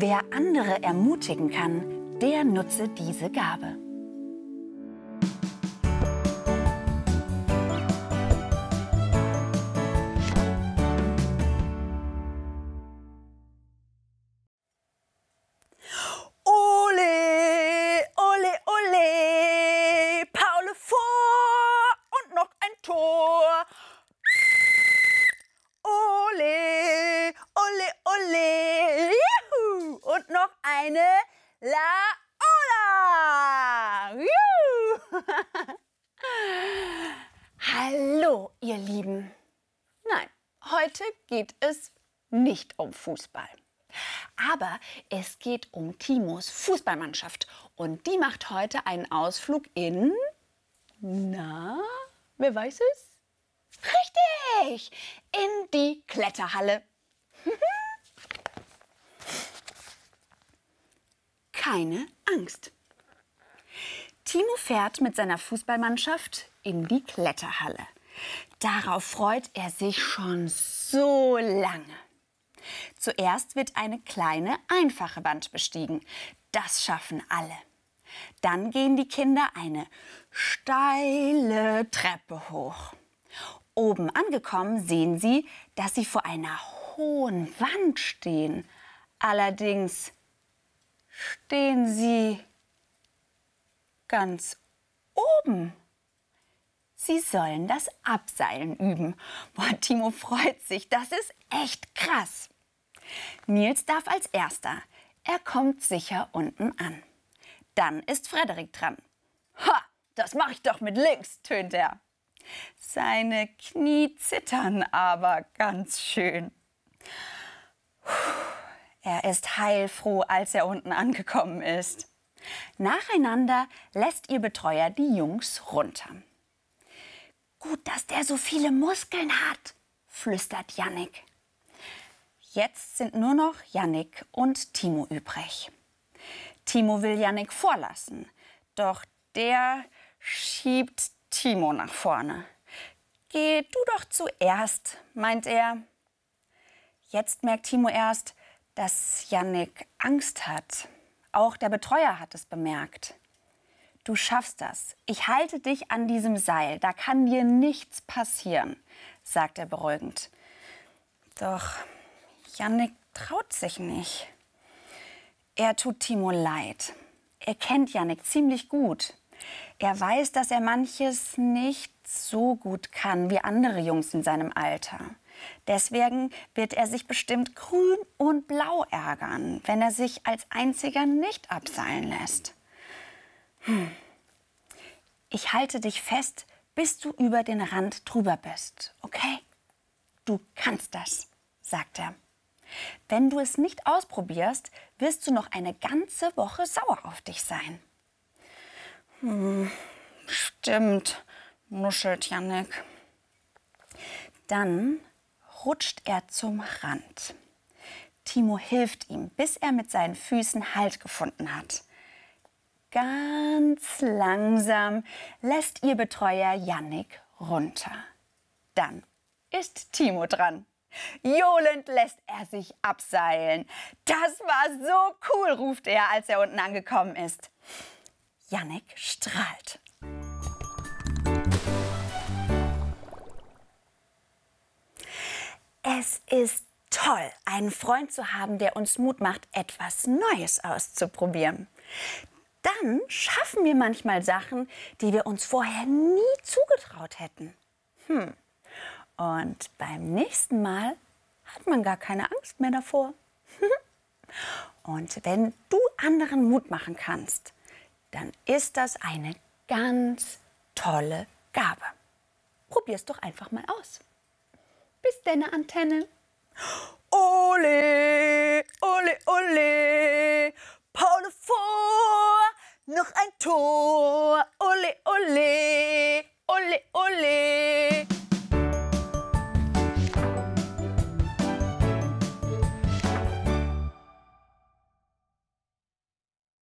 Wer andere ermutigen kann, der nutze diese Gabe. eine Laola. Hallo, ihr Lieben. Nein, heute geht es nicht um Fußball. Aber es geht um Timos Fußballmannschaft. Und die macht heute einen Ausflug in. Na, wer weiß es? Richtig! In die Kletterhalle. keine Angst. Timo fährt mit seiner Fußballmannschaft in die Kletterhalle. Darauf freut er sich schon so lange. Zuerst wird eine kleine, einfache Wand bestiegen. Das schaffen alle. Dann gehen die Kinder eine steile Treppe hoch. Oben angekommen sehen sie, dass sie vor einer hohen Wand stehen. Allerdings stehen Sie ganz oben. Sie sollen das Abseilen üben. Boah, Timo freut sich. Das ist echt krass. Nils darf als Erster. Er kommt sicher unten an. Dann ist Frederik dran. Ha, das mache ich doch mit links, tönt er. Seine Knie zittern aber ganz schön. Er ist heilfroh, als er unten angekommen ist. Nacheinander lässt ihr Betreuer die Jungs runter. Gut, dass der so viele Muskeln hat, flüstert Jannik. Jetzt sind nur noch Jannik und Timo übrig. Timo will Jannik vorlassen, doch der schiebt Timo nach vorne. Geh du doch zuerst, meint er. Jetzt merkt Timo erst, dass Yannick Angst hat. Auch der Betreuer hat es bemerkt. Du schaffst das. Ich halte dich an diesem Seil. Da kann dir nichts passieren, sagt er beruhigend. Doch Yannick traut sich nicht. Er tut Timo leid. Er kennt Yannick ziemlich gut. Er weiß, dass er manches nicht so gut kann wie andere Jungs in seinem Alter. Deswegen wird er sich bestimmt grün und blau ärgern, wenn er sich als einziger nicht abseilen lässt. Hm. Ich halte dich fest, bis du über den Rand drüber bist, okay? Du kannst das, sagt er. Wenn du es nicht ausprobierst, wirst du noch eine ganze Woche sauer auf dich sein. Hm, stimmt, nuschelt Janik. Dann rutscht er zum Rand. Timo hilft ihm, bis er mit seinen Füßen Halt gefunden hat. Ganz langsam lässt ihr Betreuer Yannick runter. Dann ist Timo dran. Johlend lässt er sich abseilen. Das war so cool, ruft er, als er unten angekommen ist. Yannick strahlt. ist toll, einen Freund zu haben, der uns Mut macht, etwas Neues auszuprobieren. Dann schaffen wir manchmal Sachen, die wir uns vorher nie zugetraut hätten. Hm. Und beim nächsten Mal hat man gar keine Angst mehr davor. Und wenn du anderen Mut machen kannst, dann ist das eine ganz tolle Gabe. Probier's doch einfach mal aus. Bis deine Antenne. Ole, ole, ole, Paul vor, noch ein Tor.